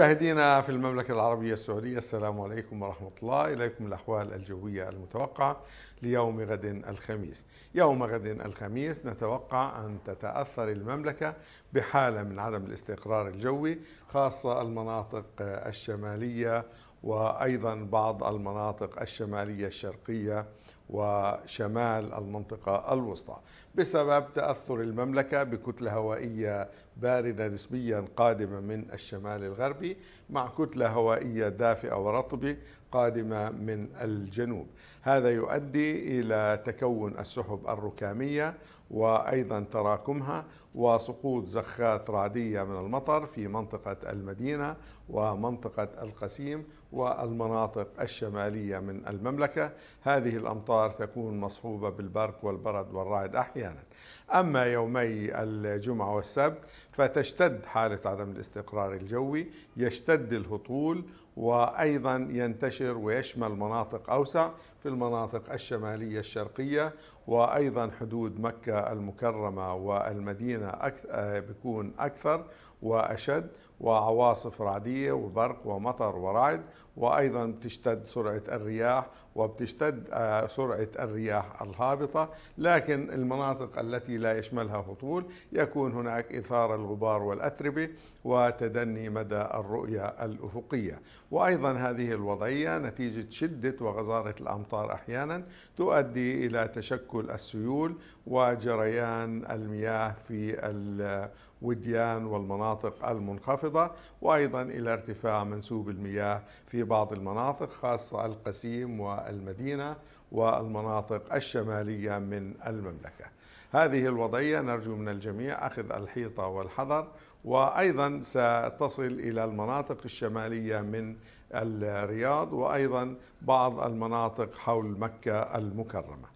مشاهدينا في المملكة العربية السعودية السلام عليكم ورحمة الله إليكم الأحوال الجوية المتوقعة ليوم غد الخميس يوم غد الخميس نتوقع أن تتأثر المملكة بحالة من عدم الاستقرار الجوي خاصة المناطق الشمالية وأيضا بعض المناطق الشمالية الشرقية وشمال المنطقة الوسطى بسبب تأثر المملكة بكتلة هوائية باردة نسبيا قادمة من الشمال الغربي مع كتلة هوائية دافئة ورطبة قادمة من الجنوب هذا يؤدي إلى تكون السحب الركامية وأيضا تراكمها وسقوط زخات رعدية من المطر في منطقة المدينة ومنطقة القسيم والمناطق الشمالية من المملكة هذه الأمطار تكون مصحوبة بالبرق والبرد والرعد أحيانا أما يومي الجمعة والسبت فتشتد حالة عدم الاستقرار الجوي يشتد الهطول وايضا ينتشر ويشمل مناطق اوسع في المناطق الشماليه الشرقيه وايضا حدود مكه المكرمه والمدينه آه، بيكون اكثر واشد وعواصف رعدية وبرق ومطر ورعد وأيضا بتشتد سرعة الرياح وبتشتد آه، سرعة الرياح الهابطة لكن المناطق التي لا يشملها هطول يكون هناك إثارة الغبار والأتربة وتدني مدى الرؤية الأفقية وأيضا هذه الوضعية نتيجة شدة وغزارة الأمطار أحيانا تؤدي إلى تشكل السيول وجريان المياه في وديان والمناطق المنخفضة وأيضا إلى ارتفاع منسوب المياه في بعض المناطق خاصة القسيم والمدينة والمناطق الشمالية من المملكة هذه الوضعية نرجو من الجميع أخذ الحيطة والحذر وأيضا ستصل إلى المناطق الشمالية من الرياض وأيضا بعض المناطق حول مكة المكرمة